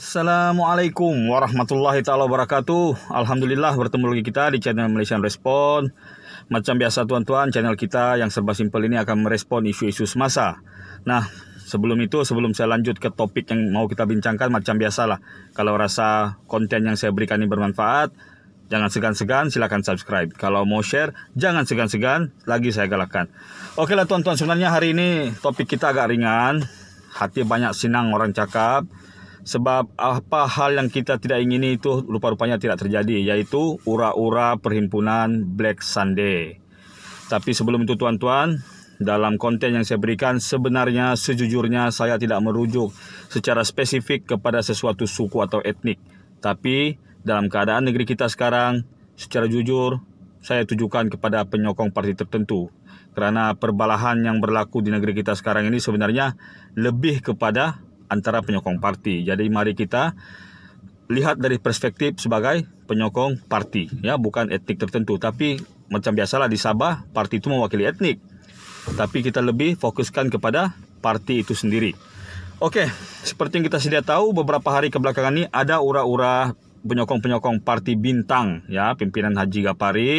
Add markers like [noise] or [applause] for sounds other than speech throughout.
Assalamualaikum warahmatullahi taala wabarakatuh. Alhamdulillah bertemu lagi kita di channel Malaysian Respon. Macam biasa tuan-tuan, channel kita yang serba simpel ini akan merespon isu-isu semasa. Nah, sebelum itu, sebelum saya lanjut ke topik yang mau kita bincangkan, macam biasalah. Kalau rasa konten yang saya berikan ini bermanfaat, jangan segan-segan, silakan subscribe. Kalau mau share, jangan segan-segan, lagi saya galakkan. Oke lah tuan-tuan, sebenarnya hari ini topik kita agak ringan. Hati banyak sinang orang cakap Sebab apa hal yang kita tidak ingini itu rupa-rupanya tidak terjadi, yaitu ura-ura perhimpunan Black Sunday. Tapi sebelum itu tuan-tuan, dalam konten yang saya berikan sebenarnya sejujurnya saya tidak merujuk secara spesifik kepada sesuatu suku atau etnik. Tapi dalam keadaan negeri kita sekarang, secara jujur saya tujukan kepada penyokong parti tertentu. Karena perbalahan yang berlaku di negeri kita sekarang ini sebenarnya lebih kepada antara penyokong parti. Jadi mari kita lihat dari perspektif sebagai penyokong parti, ya bukan etnik tertentu, tapi macam biasalah di Sabah parti itu mewakili etnik. Tapi kita lebih fokuskan kepada parti itu sendiri. Oke, seperti yang kita sudah tahu beberapa hari kebelakangan ini ada ura-ura penyokong-penyokong parti bintang ya, pimpinan Haji Gapari,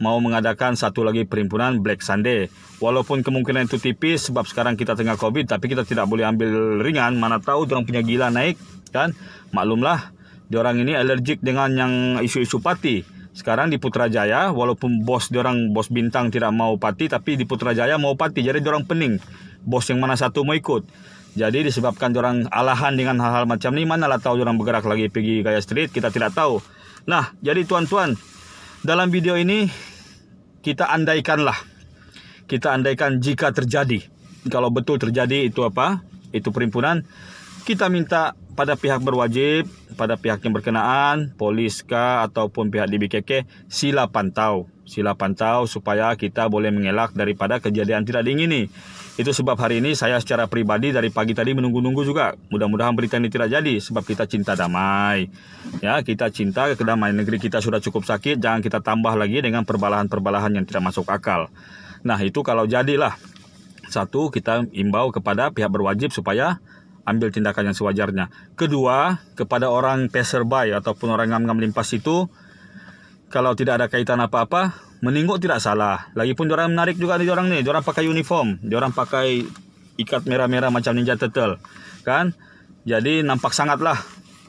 mau mengadakan satu lagi perhimpunan Black Sunday. Walaupun kemungkinan itu tipis sebab sekarang kita tengah Covid tapi kita tidak boleh ambil ringan. Mana tahu orang punya gila naik dan Maklumlah orang ini alergik dengan yang isu-isu pati. Sekarang di Putrajaya walaupun bos orang bos bintang tidak mau pati, tapi di Putrajaya mau pati, jadi orang pening. Bos yang mana satu mau ikut. Jadi disebabkan orang alahan dengan hal-hal macam ini, manalah tahu orang bergerak lagi pergi gaya street, kita tidak tahu. Nah, jadi tuan-tuan, dalam video ini kita andaikanlah kita andaikan jika terjadi kalau betul terjadi itu apa itu perimpunan. kita minta pada pihak berwajib pada pihak yang berkenaan polis ataupun pihak DBKK sila pantau Sila pantau supaya kita boleh mengelak daripada kejadian tidak dingin ini Itu sebab hari ini saya secara pribadi dari pagi tadi menunggu-nunggu juga. Mudah-mudahan berita ini tidak jadi sebab kita cinta damai. Ya, kita cinta kedamaian negeri kita sudah cukup sakit, jangan kita tambah lagi dengan perbalahan-perbalahan yang tidak masuk akal. Nah, itu kalau jadilah. Satu, kita imbau kepada pihak berwajib supaya ambil tindakan yang sewajarnya. Kedua, kepada orang passerby ataupun orang ngam-ngam limpas itu kalau tidak ada kaitan apa-apa, meninguk tidak salah. Lagipun orang menarik juga nih orang nih, orang pakai uniform, orang pakai ikat merah-merah macam ninja turtle, kan? Jadi nampak sangatlah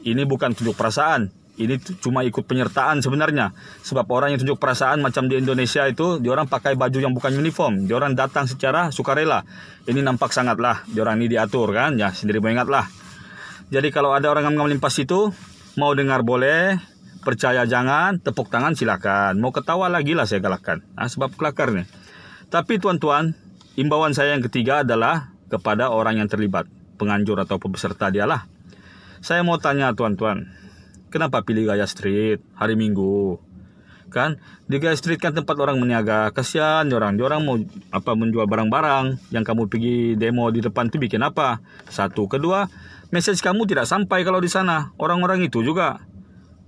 ini bukan tunjuk perasaan, ini cuma ikut penyertaan sebenarnya. Sebab orang yang tunjuk perasaan macam di Indonesia itu, orang pakai baju yang bukan uniform, orang datang secara sukarela. Ini nampak sangatlah, orang ini diatur kan, ya sendiri mengingatlah. Jadi kalau ada orang yang melimpas itu, mau dengar boleh, Percaya jangan, tepuk tangan silakan. Mau ketawa lagi lah saya galakkan. Nah, sebab nih. Tapi tuan-tuan, imbauan saya yang ketiga adalah kepada orang yang terlibat, penganjur atau peserta dialah. Saya mau tanya tuan-tuan, kenapa pilih gaya street hari Minggu? Kan di gaya street kan tempat orang meniaga, kasihan orang, orang mau apa menjual barang-barang yang kamu pergi demo di depan itu bikin apa? Satu, kedua, message kamu tidak sampai kalau di sana. Orang-orang itu juga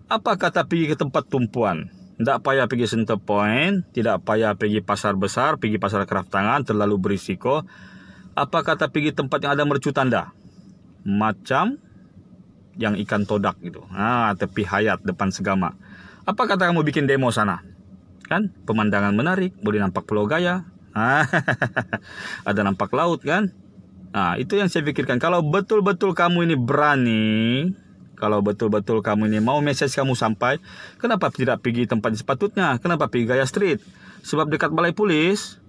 apa kata pergi ke tempat tumpuan? Tidak payah pergi center point, tidak payah pergi pasar besar, pergi pasar kerap terlalu berisiko. Apa kata pergi tempat yang ada mercu tanda? Macam yang ikan todak gitu. Ah, tepi hayat depan segama. Apa kata kamu bikin demo sana? Kan pemandangan menarik, boleh nampak Pulau Gaya. Ah, [laughs] ada nampak laut kan? Nah, itu yang saya pikirkan. Kalau betul-betul kamu ini berani kalau betul-betul kamu ini mau message kamu sampai, kenapa tidak pergi tempat sepatutnya? Kenapa pergi Gaya Street? Sebab dekat balai polis.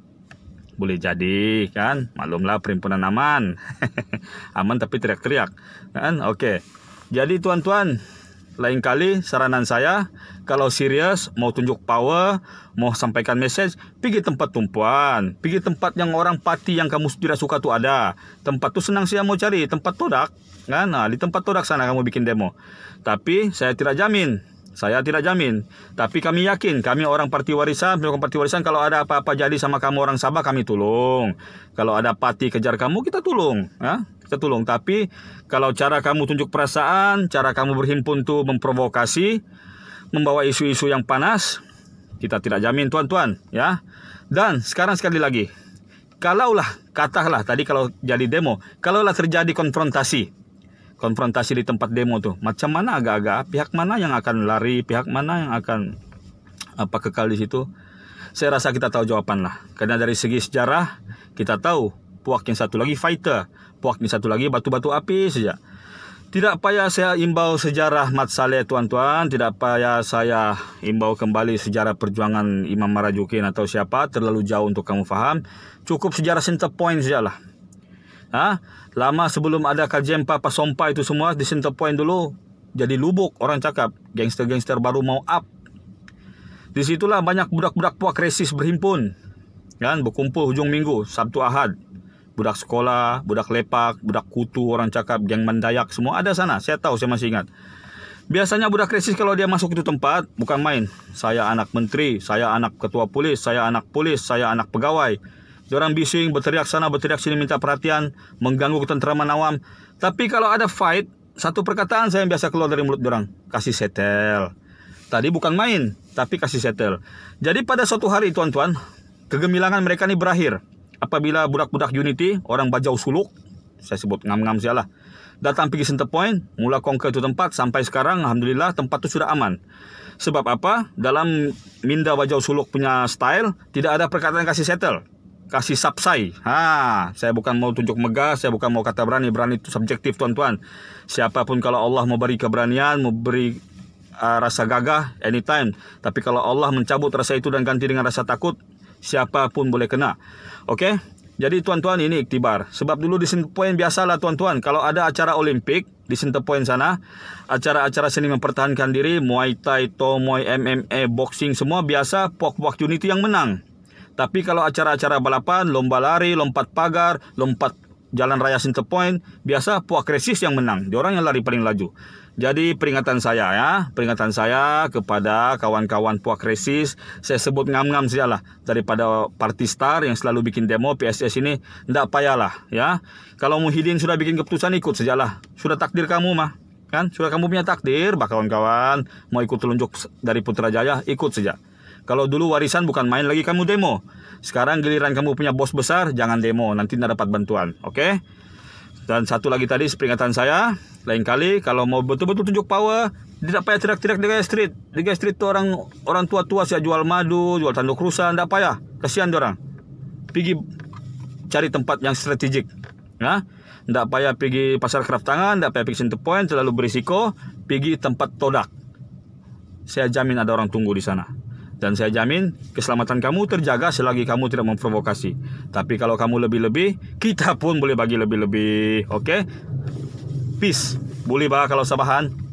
Boleh jadi kan, maklumlah perhimpunan aman. [laughs] aman tapi teriak-teriak. Kan? Oke. Jadi tuan-tuan, lain kali saranan saya kalau serius mau tunjuk power mau sampaikan message pergi tempat tumpuan pergi tempat yang orang pati yang kamu tidak suka tuh ada tempat tuh senang sih mau cari tempat todak kan nah di tempat todak sana kamu bikin demo tapi saya tidak jamin saya tidak jamin tapi kami yakin kami orang parti warisan pendukung parti warisan kalau ada apa-apa jadi sama kamu orang Sabah kami tolong kalau ada pati kejar kamu kita tolong ya kita tolong tapi kalau cara kamu tunjuk perasaan cara kamu berhimpun tuh memprovokasi membawa isu-isu yang panas kita tidak jamin tuan-tuan ya dan sekarang sekali lagi kalaulah katalah tadi kalau jadi demo kalaulah terjadi konfrontasi konfrontasi di tempat demo tuh macam mana agak-agak pihak mana yang akan lari pihak mana yang akan apa kekal di situ saya rasa kita tahu jawaban lah karena dari segi sejarah kita tahu puak yang satu lagi fighter puak yang satu lagi batu-batu api saja tidak payah saya imbau sejarah Mat Saleh tuan-tuan, tidak payah saya imbau kembali sejarah perjuangan Imam Marajukin atau siapa, terlalu jauh untuk kamu faham. Cukup sejarah center point lah Ha? Lama sebelum ada kajian Papa Sompa itu semua di center point dulu jadi lubuk orang cakap. Gangster-gangster baru mau up. Disitulah banyak budak-budak puak resis berhimpun. Kan berkumpul hujung minggu, Sabtu Ahad. Budak sekolah, budak lepak, budak kutu orang cakap, geng mendayak semua ada sana. Saya tahu, saya masih ingat. Biasanya budak krisis kalau dia masuk itu tempat bukan main. Saya anak menteri, saya anak ketua polis, saya anak polis, saya anak pegawai. Diorang bising, berteriak sana, berteriak sini, minta perhatian, mengganggu ketentraman awam. Tapi kalau ada fight, satu perkataan saya yang biasa keluar dari mulut orang. Kasih setel. Tadi bukan main, tapi kasih setel. Jadi pada suatu hari, tuan-tuan, kegemilangan mereka ini berakhir. Apabila budak-budak Unity, orang bajau suluk, saya sebut ngam-ngam sialah, datang pergi center point, mula conquer itu tempat, sampai sekarang, Alhamdulillah, tempat itu sudah aman. Sebab apa? Dalam Minda Bajau Suluk punya style, tidak ada perkataan kasih settle kasih sapsai. Ha, saya bukan mau tunjuk megah, saya bukan mau kata berani. Berani itu subjektif, tuan-tuan. Siapapun kalau Allah mau beri keberanian, mau beri uh, rasa gagah anytime. Tapi kalau Allah mencabut rasa itu dan ganti dengan rasa takut, siapapun boleh kena. Oke? Okay? Jadi tuan-tuan ini iktibar. Sebab dulu di Sintepoin biasalah tuan-tuan. Kalau ada acara olimpik di Sintepoin sana. Acara-acara seni mempertahankan diri. Muay Thai, Tomoy, MMA, Boxing. Semua biasa Pok Pok unit yang menang. Tapi kalau acara-acara balapan, lomba lari, lompat pagar, lompat jalan raya center point, biasa puak krisis yang menang. Dia orang yang lari paling laju. Jadi peringatan saya ya, peringatan saya kepada kawan-kawan puak krisis, saya sebut ngam-ngam lah daripada party star yang selalu bikin demo PSS ini, ndak payahlah ya. Kalau Muhyiddin sudah bikin keputusan ikut sajalah. Sudah takdir kamu mah kan sudah kamu punya takdir bakawan kawan-kawan mau ikut telunjuk dari Putrajaya ikut saja kalau dulu warisan bukan main lagi kamu demo. Sekarang giliran kamu punya bos besar, jangan demo. Nanti tidak dapat bantuan. Oke? Okay? Dan satu lagi tadi peringatan saya, lain kali kalau mau betul-betul tunjuk power, tidak payah teriak-teriak di street. Di street tuh orang orang tua-tua sih jual madu, jual tanduk rusa, tidak payah. Kasihan orang. Pergi cari tempat yang strategik. Ya? nah? Tidak payah pergi pasar kerap tangan, tidak payah pergi center point, terlalu berisiko. Pergi tempat todak. Saya jamin ada orang tunggu di sana. Dan saya jamin keselamatan kamu terjaga selagi kamu tidak memprovokasi. Tapi kalau kamu lebih-lebih, kita pun boleh bagi lebih-lebih. Oke? Okay? Peace. Boleh bah kalau sabahan.